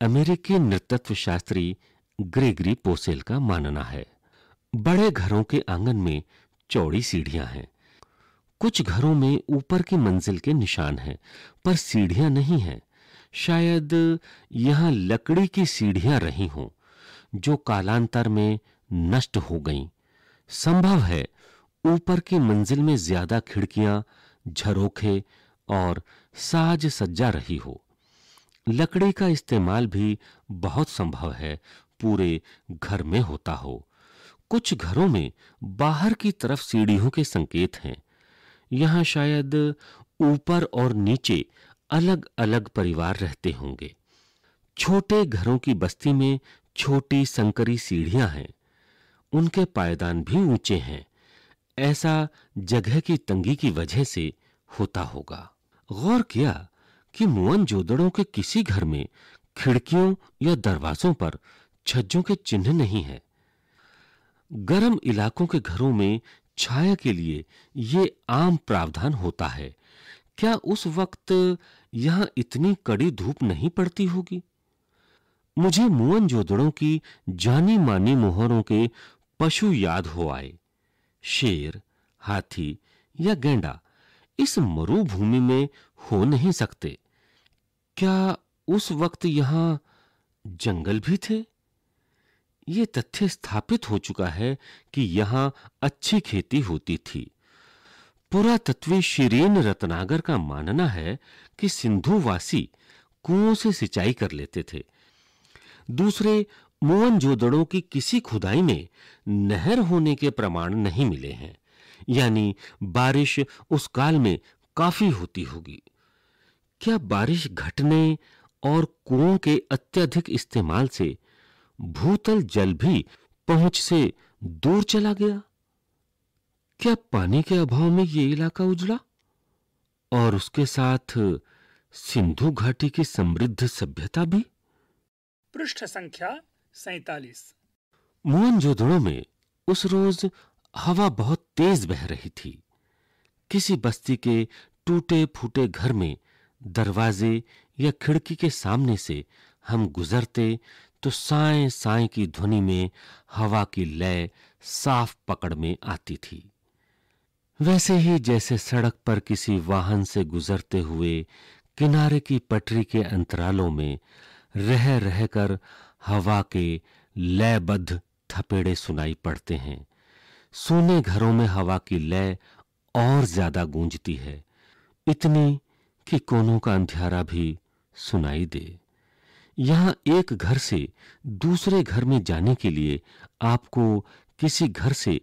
[SPEAKER 1] अमेरिकी नृतत्व शास्त्री ग्रेगरी पोसेल का मानना है बड़े घरों के आंगन में चौड़ी सीढ़ियां हैं कुछ घरों में ऊपर की मंजिल के निशान हैं पर सीढ़ियां नहीं हैं शायद यहां लकड़ी की सीढ़ियां रही हों जो कालांतर में नष्ट हो गईं। संभव है ऊपर की मंजिल में ज्यादा खिड़कियां झरोखे और साज सज्जा रही हो लकड़ी का इस्तेमाल भी बहुत संभव है पूरे घर में होता हो कुछ घरों में बाहर की तरफ सीढ़ियों के संकेत हैं यहां शायद ऊपर और नीचे अलग अलग परिवार रहते होंगे छोटे घरों की बस्ती में छोटी संकरी सीढ़ियां हैं उनके पायदान भी ऊंचे हैं ऐसा जगह की तंगी की वजह से होता होगा गौर किया कि मोहन जोदड़ों के किसी घर में खिड़कियों या दरवाजों पर छज्जों के चिन्ह नहीं है गर्म इलाकों के घरों में छाया के लिए ये आम प्रावधान होता है क्या उस वक्त यहां इतनी कड़ी धूप नहीं पड़ती होगी मुझे मुअन जोदड़ों की जानी मानी मोहरों के पशु याद हो आए शेर हाथी या गेंडा इस मरुभूमि में हो नहीं सकते क्या उस वक्त यहां जंगल भी थे ये तथ्य स्थापित हो चुका है कि यहां अच्छी खेती होती थी पुरातत्वी शिरीन रत्नागर का मानना है कि सिंधुवासी कुओं से सिंचाई कर लेते थे दूसरे मोहन जोदड़ों की किसी खुदाई में नहर होने के प्रमाण नहीं मिले हैं यानी बारिश उस काल में काफी होती होगी क्या बारिश घटने और कुओं के अत्यधिक इस्तेमाल से भूतल जल भी पहुंच से दूर चला गया क्या पानी के अभाव में यह इलाका उजड़ा और उसके साथ सिंधु घाटी की समृद्ध सभ्यता भी
[SPEAKER 3] पृष्ठ संख्या सैतालीस
[SPEAKER 1] जोधड़ो में उस रोज हवा बहुत तेज बह रही थी किसी बस्ती के टूटे फूटे घर में दरवाजे या खिड़की के सामने से हम गुजरते तो साए साए की ध्वनि में हवा की लय साफ पकड़ में आती थी वैसे ही जैसे सड़क पर किसी वाहन से गुजरते हुए किनारे की पटरी के अंतरालों में रह रह कर हवा के लयबद्ध थपेड़े सुनाई पड़ते हैं सोने घरों में हवा की लय और ज्यादा गूंजती है इतनी कि कोनों का अंधेरा भी सुनाई दे यहां एक घर से दूसरे घर में जाने के लिए आपको किसी घर से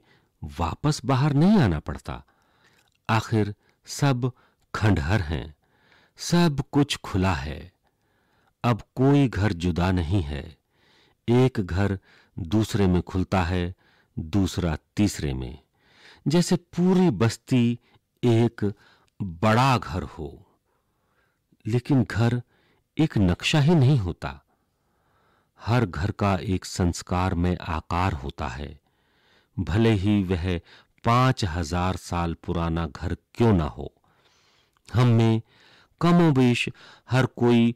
[SPEAKER 1] वापस बाहर नहीं आना पड़ता आखिर सब खंडहर हैं सब कुछ खुला है अब कोई घर जुदा नहीं है एक घर दूसरे में खुलता है दूसरा तीसरे में जैसे पूरी बस्ती एक बड़ा घर हो लेकिन घर एक नक्शा ही नहीं होता हर घर का एक संस्कार में आकार होता है भले ही वह पांच हजार साल पुराना घर क्यों ना हो हम में कमोबेश हर कोई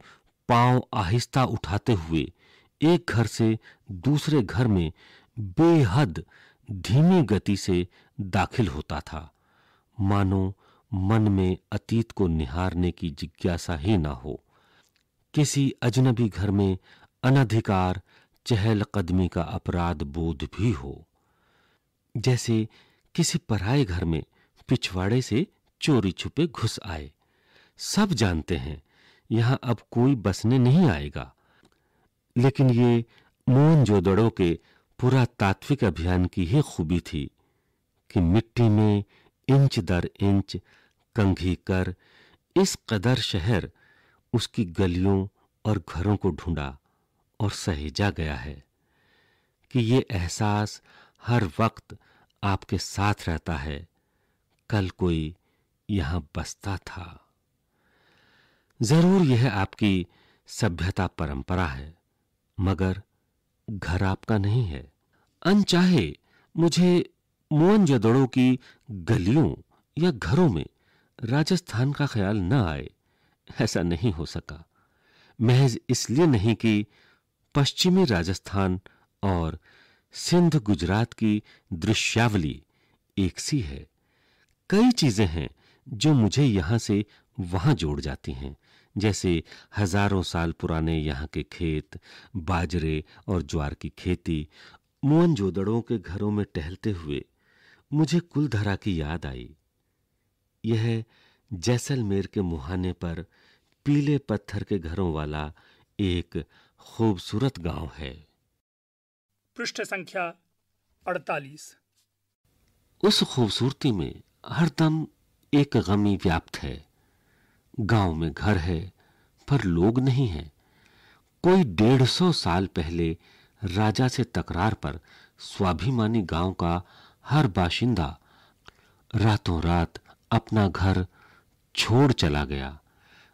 [SPEAKER 1] पांव आहिस्ता उठाते हुए एक घर से दूसरे घर में बेहद धीमी गति से दाखिल होता था मानो मन में अतीत को निहारने की जिज्ञासा ही ना हो किसी अजनबी घर में अनधिकार चहल कदमी का अपराध बोध भी हो जैसे किसी पराए घर में पिछवाड़े से चोरी छुपे घुस आए सब जानते हैं यहां अब कोई बसने नहीं आएगा लेकिन ये मोहन जोदड़ो के पुरातात्विक अभियान की ही खूबी थी कि मिट्टी में इंच दर इंच कंघी कर इस कदर शहर उसकी गलियों और घरों को ढूंढा और सहेजा गया है कि ये एहसास हर वक्त आपके साथ रहता है कल कोई यहां बसता था जरूर यह आपकी सभ्यता परंपरा है मगर घर आपका नहीं है अनचाहे मुझे जदड़ों की गलियों या घरों में राजस्थान का ख्याल न आए ऐसा नहीं हो सका महज इसलिए नहीं कि पश्चिमी राजस्थान और सिंध गुजरात की दृश्यावली एक सी है कई चीजें हैं जो मुझे यहां से वहां जोड़ जाती हैं जैसे हजारों साल पुराने यहाँ के खेत बाजरे और ज्वार की खेती मोहन जोदड़ों के घरों में टहलते हुए मुझे कुलधरा की याद आई यह जैसलमेर के मुहाने पर पीले पत्थर के घरों वाला एक खूबसूरत गांव है
[SPEAKER 3] पृष्ठ संख्या
[SPEAKER 1] 48 उस खूबसूरती में हरदम एक गमी व्याप्त है गांव में घर है पर लोग नहीं हैं कोई डेढ़ सौ साल पहले राजा से तकरार पर स्वाभिमानी गांव का हर बाशिंदा रातों रात अपना घर छोड़ चला गया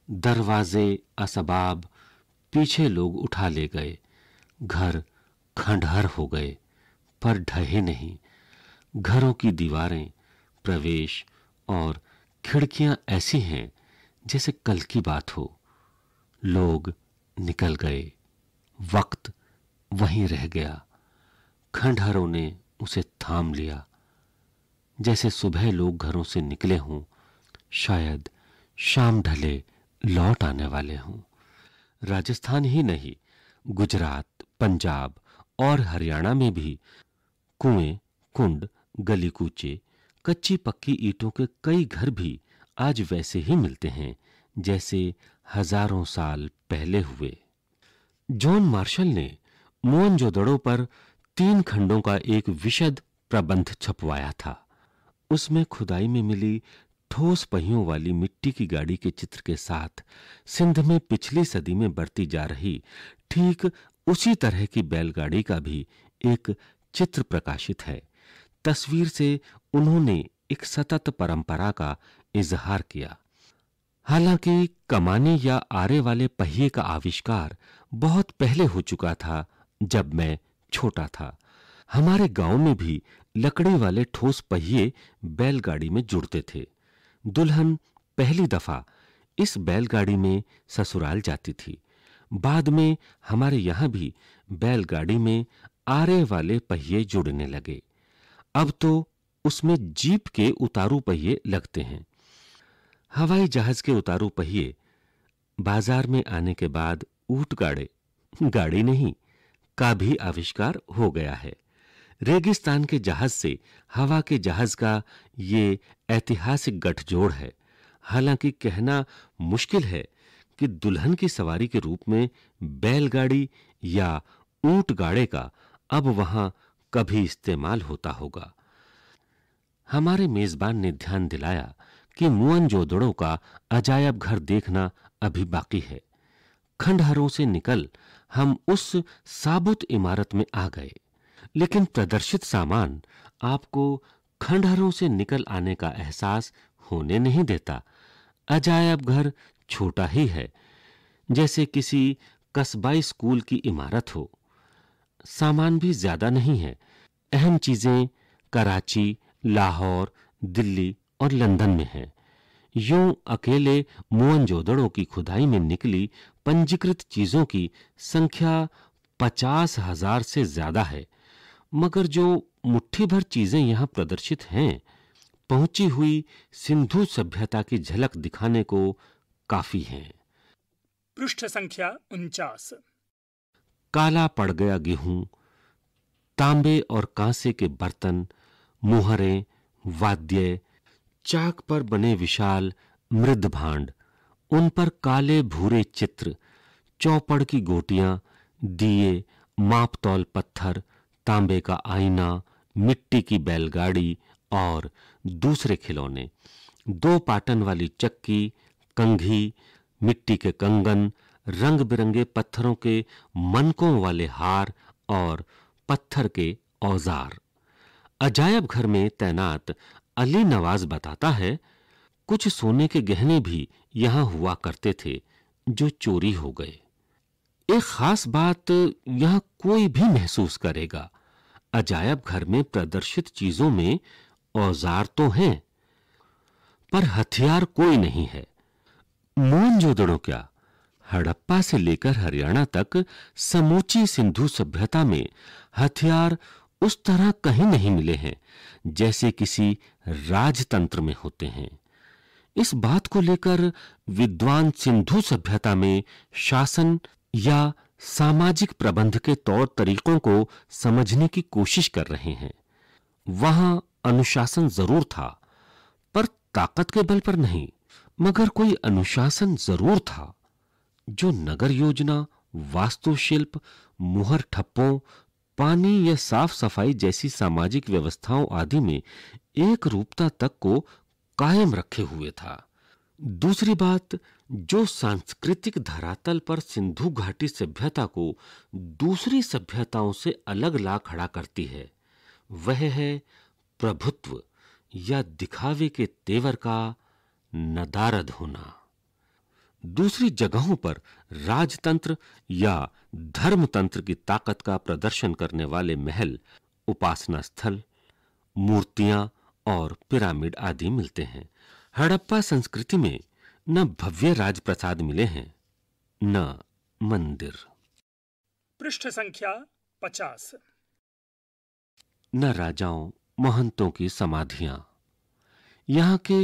[SPEAKER 1] दरवाजे असबाब पीछे लोग उठा ले गए घर खंडहर हो गए पर ढहे नहीं घरों की दीवारें प्रवेश और खिड़कियां ऐसी हैं जैसे कल की बात हो लोग निकल गए वक्त वहीं रह गया खंडहरों ने उसे थाम लिया जैसे सुबह लोग घरों से निकले हों शायद शाम ढले लौट आने वाले हूं राजस्थान ही नहीं गुजरात पंजाब और हरियाणा में भी कुएं कुंड गली कूचे कच्ची पक्की ईंटों के कई घर भी आज वैसे ही मिलते हैं जैसे हजारों साल पहले हुए जॉन मार्शल ने मोहन जोदड़ों पर तीन खंडों का एक विशद प्रबंध छपवाया था उसमें खुदाई में मिली ठोस पहियों वाली मिट्टी की गाड़ी के चित्र के साथ सिंध में पिछली सदी में बरती जा रही ठीक उसी तरह की बैलगाड़ी का भी एक चित्र प्रकाशित है तस्वीर से उन्होंने एक सतत परंपरा का इजहार किया हालांकि कमाने या आरे वाले पहिए का आविष्कार बहुत पहले हो चुका था जब मैं छोटा था हमारे गांव में भी लकड़ी वाले ठोस पहिए बैलगाड़ी में जुड़ते थे दुल्हन पहली दफा इस बैलगाड़ी में ससुराल जाती थी बाद में हमारे यहां भी बैलगाड़ी में आरे वाले पहिए जुड़ने लगे अब तो उसमें जीप के उतारू पहिए लगते हैं हवाई जहाज के उतारू पहिए बाजार में आने के बाद ऊट गाड़े गाड़ी नहीं का भी आविष्कार हो गया है रेगिस्तान के जहाज से हवा के जहाज का ये ऐतिहासिक गठजोड़ है हालांकि कहना मुश्किल है कि दुल्हन की सवारी के रूप में बैलगाड़ी या ऊंट गाड़े का अब वहां कभी इस्तेमाल होता होगा हमारे मेजबान ने ध्यान दिलाया कि मुअन जोदड़ों का अजायब घर देखना अभी बाकी है खंडहरों से निकल हम उस साबुत इमारत में आ गए लेकिन प्रदर्शित सामान आपको खंडहरों से निकल आने का एहसास होने नहीं देता अजायब घर छोटा ही है जैसे किसी कस्बाई स्कूल की इमारत हो सामान भी ज्यादा नहीं है अहम चीजें कराची लाहौर दिल्ली और लंदन में हैं यूं अकेले मोहनजोदड़ों की खुदाई में निकली पंजीकृत चीजों की संख्या पचास हजार से ज्यादा है मगर जो मुट्ठी भर चीजें यहाँ प्रदर्शित हैं पहुंची हुई सिंधु सभ्यता की झलक दिखाने को काफी है
[SPEAKER 3] पृष्ठ संख्या उनचास
[SPEAKER 1] काला पड़ गया गेहूं तांबे और कांसे के बर्तन मुहरे वाद्य चाक पर बने विशाल मृद भांड उन पर काले भूरे चित्र चौपड़ की गोटियां दिए मापतौल पत्थर तांबे का आईना मिट्टी की बैलगाड़ी और दूसरे खिलौने दो पाटन वाली चक्की कंघी मिट्टी के कंगन रंग बिरंगे पत्थरों के मनकों वाले हार और पत्थर के औजार अजायब घर में तैनात अली नवाज बताता है कुछ सोने के गहने भी यहां हुआ करते थे जो चोरी हो गए एक खास बात यहां कोई भी महसूस करेगा अजायब घर में प्रदर्शित चीजों में औजार तो हैं पर हथियार कोई नहीं है मोन जोदड़ो क्या हड़प्पा से लेकर हरियाणा तक समूची सिंधु सभ्यता में हथियार उस तरह कहीं नहीं मिले हैं जैसे किसी राजतंत्र में होते हैं इस बात को लेकर विद्वान सिंधु सभ्यता में शासन या सामाजिक प्रबंध के तौर तरीकों को समझने की कोशिश कर रहे हैं वहां अनुशासन जरूर था पर ताकत के बल पर नहीं मगर कोई अनुशासन जरूर था जो नगर योजना वास्तुशिल्प मुहर ठप्पों पानी या साफ सफाई जैसी सामाजिक व्यवस्थाओं आदि में एक रूपता तक को कायम रखे हुए था दूसरी बात जो सांस्कृतिक धरातल पर सिंधु घाटी सभ्यता को दूसरी सभ्यताओं से अलग ला खड़ा करती है वह है प्रभुत्व या दिखावे के तेवर का नदारद होना दूसरी जगहों पर राजतंत्र या धर्मतंत्र की ताकत का प्रदर्शन करने वाले महल उपासना स्थल मूर्तियां और पिरामिड आदि मिलते हैं हड़प्पा संस्कृति में न भव्य राजप्रसाद मिले हैं न मंदिर
[SPEAKER 3] पृष्ठ संख्या पचास
[SPEAKER 1] न राजाओं महंतों की समाधियां यहाँ के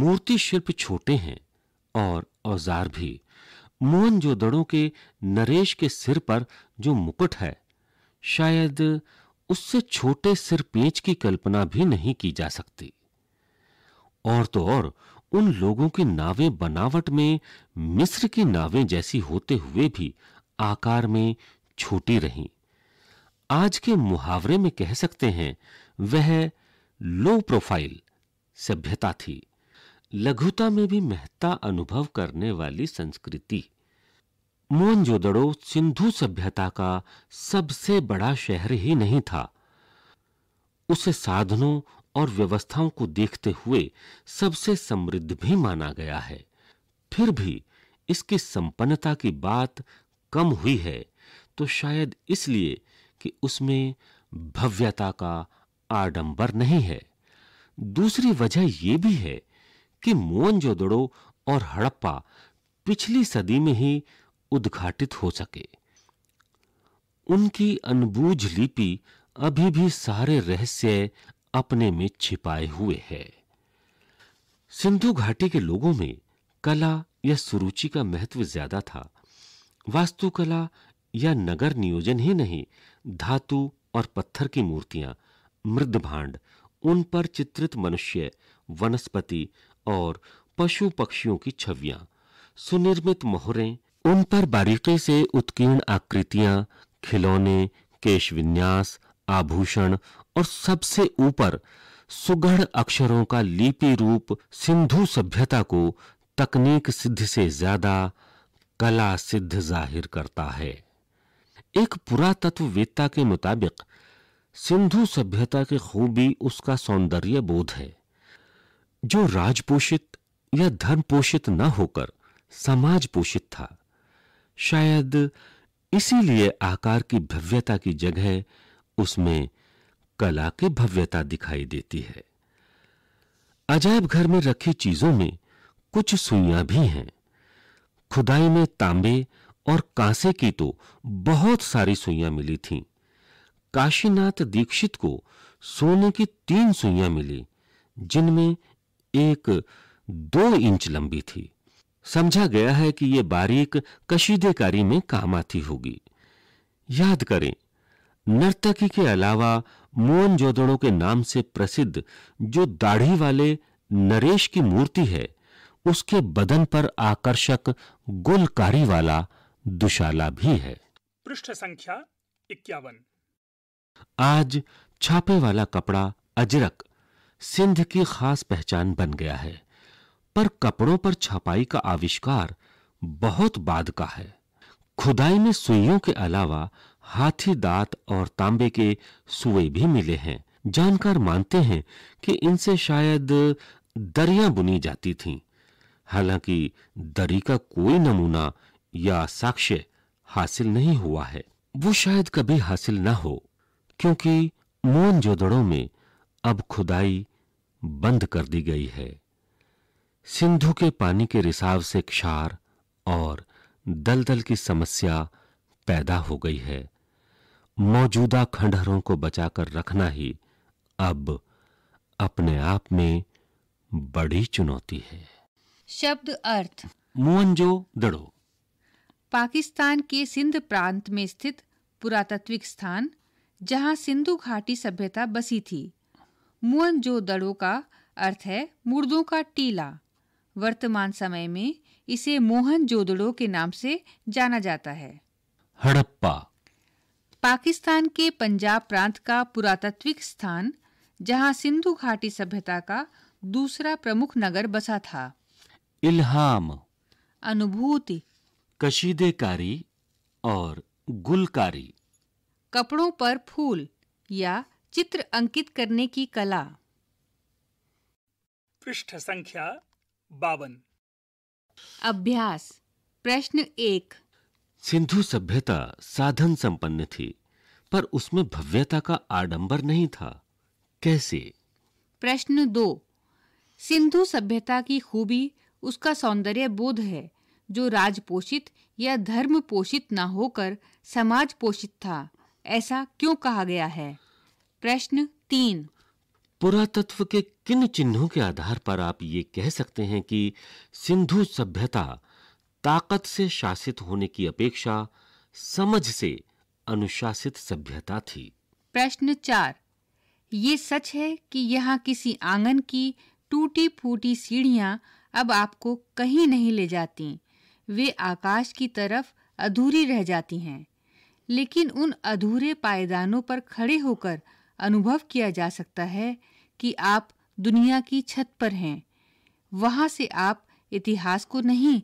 [SPEAKER 1] मूर्ति शिल्प छोटे हैं और औजार भी मोहन जोदड़ों के नरेश के सिर पर जो मुकुट है शायद उससे छोटे सिर पेच की कल्पना भी नहीं की जा सकती और तो और उन लोगों की नावें बनावट में मिस्र की नावें जैसी होते हुए भी आकार में छोटी रहीं आज के मुहावरे में कह सकते हैं वह लो प्रोफाइल सभ्यता थी लघुता में भी महत्ता अनुभव करने वाली संस्कृति मोहनजोदड़ो सिंधु सभ्यता का सबसे बड़ा शहर ही नहीं था उसे साधनों और व्यवस्थाओं को देखते हुए सबसे समृद्ध भी माना गया है फिर भी इसकी संपन्नता की बात कम हुई है तो शायद इसलिए कि उसमें भव्यता का आडंबर नहीं है दूसरी वजह यह भी है कि मोहनजोदड़ो और हड़प्पा पिछली सदी में ही उद्घाटित हो सके उनकी अनबूझ लिपि अभी भी सारे रहस्य अपने में छिपाए हुए है सिंधु घाटी के लोगों में कला या सुरुचि का महत्व ज्यादा था वास्तुकला या नगर नियोजन ही नहीं धातु और पत्थर की मूर्तियां मृद भांड उन पर चित्रित मनुष्य वनस्पति और पशु पक्षियों की छवियां सुनिर्मित मोहरें उन पर बारीकी से उत्कीर्ण आकृतियां खिलौने केश विन्यास आभूषण और सबसे ऊपर सुगढ़ अक्षरों का लिपि रूप सिंधु सभ्यता को तकनीक सिद्ध से ज्यादा कला सिद्ध जाहिर करता है एक पुरातत्ववेत्ता के मुताबिक सिंधु सभ्यता की खूबी उसका सौंदर्य बोध है जो राजपोषित या धर्म पोषित न होकर समाज पोषित था शायद इसीलिए आकार की भव्यता की जगह उसमें कला की भव्यता दिखाई देती है अजायब घर में रखी चीजों में कुछ सुइयां भी हैं खुदाई में तांबे और कांसे की तो बहुत सारी सुइयां मिली थीं। काशीनाथ दीक्षित को सोने की तीन सुइयां मिली जिनमें एक दो इंच लंबी थी समझा गया है कि यह बारीक कशीदेकारी में काम आती होगी याद करें नर्तकी के अलावा मोहन जोदड़ो के नाम से प्रसिद्ध जो दाढ़ी वाले नरेश की मूर्ति है उसके बदन पर आकर्षक गोलकारी वाला दुशाला भी है
[SPEAKER 3] पृष्ठ संख्या इक्यावन
[SPEAKER 1] आज छापे वाला कपड़ा अजरक सिंध की खास पहचान बन गया है पर कपड़ों पर छपाई का आविष्कार बहुत बाद का है खुदाई में सुइयों के अलावा हाथी दांत और तांबे के सुए भी मिले हैं जानकार मानते हैं कि इनसे शायद दरिया बुनी जाती थीं। हालांकि दरी का कोई नमूना या साक्ष्य हासिल नहीं हुआ है वो शायद कभी हासिल न हो क्योंकि मोन जोदड़ों में अब खुदाई बंद कर दी गई है सिंधु के पानी के रिसाव से क्षार और दलदल की समस्या पैदा हो गई है मौजूदा खंडहरों को बचाकर रखना ही अब अपने आप में बड़ी चुनौती है
[SPEAKER 2] शब्द अर्थ
[SPEAKER 1] मुअंजो दड़ो
[SPEAKER 2] पाकिस्तान के सिंध प्रांत में स्थित पुरातत्विक स्थान जहां सिंधु घाटी सभ्यता बसी थी जो दड़ो का अर्थ है मुर्दों का टीला वर्तमान समय में इसे मोहन जोदड़ो के नाम से जाना जाता है हड़प्पा पाकिस्तान के पंजाब प्रांत का पुरातात्विक स्थान जहां सिंधु घाटी सभ्यता का दूसरा प्रमुख नगर बसा था
[SPEAKER 1] इल्हाम
[SPEAKER 2] अनुभूति
[SPEAKER 1] कशीदेकारी और गुलकारी
[SPEAKER 2] कपड़ों पर फूल या चित्र अंकित करने की कला
[SPEAKER 1] पृष्ठ
[SPEAKER 3] संख्या बावन
[SPEAKER 2] अभ्यास प्रश्न एक
[SPEAKER 1] सिंधु सभ्यता साधन संपन्न थी पर उसमें भव्यता का आडंबर नहीं था कैसे
[SPEAKER 2] प्रश्न दो सिंधु सभ्यता की खूबी उसका सौंदर्य बोध है जो राजपोषित या धर्म पोषित ना होकर समाज पोषित था ऐसा क्यों कहा गया है प्रश्न तीन
[SPEAKER 1] पुरातत्व के किन चिन्हों के आधार पर आप ये कह सकते हैं कि सिंधु सभ्यता ताकत से शासित होने की अपेक्षा समझ से अनुशासित सभ्यता थी
[SPEAKER 2] प्रश्न चार ये सच है कि यहाँ किसी आंगन की टूटी फूटी सीढ़ियाँ अब आपको कहीं नहीं ले जाती वे आकाश की तरफ अधूरी रह जाती हैं लेकिन उन अधूरे पायदानों पर खड़े होकर अनुभव किया जा सकता है कि आप दुनिया की छत पर हैं वहाँ से आप इतिहास को नहीं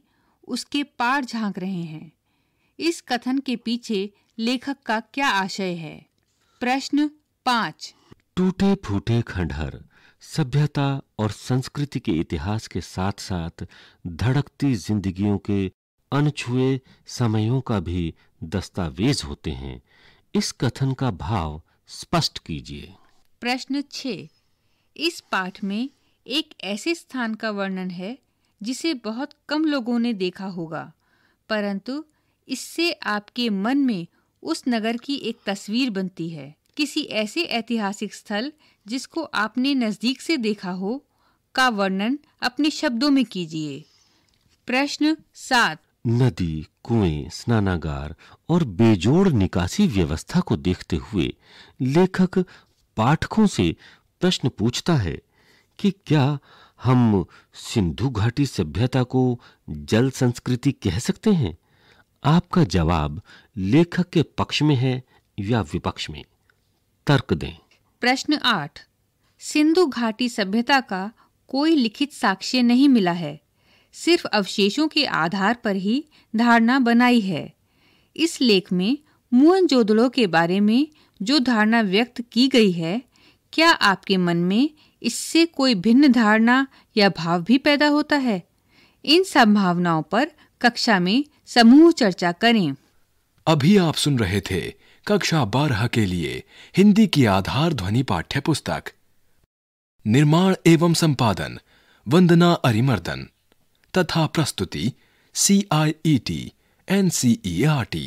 [SPEAKER 2] उसके पार झांक रहे हैं इस कथन के पीछे लेखक का क्या आशय है प्रश्न पाँच टूटे
[SPEAKER 1] फूटे खंडहर सभ्यता और संस्कृति के इतिहास के साथ साथ धड़कती जिंदगियों के अनछुए समयों का भी दस्तावेज होते हैं इस कथन का भाव स्पष्ट कीजिए
[SPEAKER 2] प्रश्न छ इस पाठ में एक ऐसे स्थान का वर्णन है जिसे बहुत कम लोगों ने देखा होगा परंतु इससे आपके मन में उस नगर की एक तस्वीर बनती है किसी ऐसे ऐतिहासिक स्थल जिसको आपने नज़दीक से देखा हो का वर्णन अपने शब्दों में कीजिए प्रश्न सात
[SPEAKER 1] नदी कुएं स्नानागार और बेजोड़ निकासी व्यवस्था को देखते हुए लेखक पाठकों से प्रश्न पूछता है कि क्या हम सिंधु घाटी सभ्यता को जल संस्कृति कह सकते हैं आपका जवाब लेखक के पक्ष में है या विपक्ष में तर्क दें
[SPEAKER 2] प्रश्न आठ सिंधु घाटी सभ्यता का कोई लिखित साक्ष्य नहीं मिला है सिर्फ अवशेषों के आधार पर ही धारणा बनाई है इस लेख में मोहनजोदड़ो के बारे में जो धारणा व्यक्त की गई है क्या आपके मन में इससे कोई भिन्न धारणा या भाव भी पैदा होता है इन संभावनाओं पर कक्षा में समूह चर्चा करें
[SPEAKER 1] अभी आप सुन रहे थे कक्षा बारह के लिए हिंदी की आधार ध्वनि पाठ्य पुस्तक निर्माण एवं संपादन वंदना अरिमर्दन
[SPEAKER 2] तथा प्रस्तुति C I E T N C E R T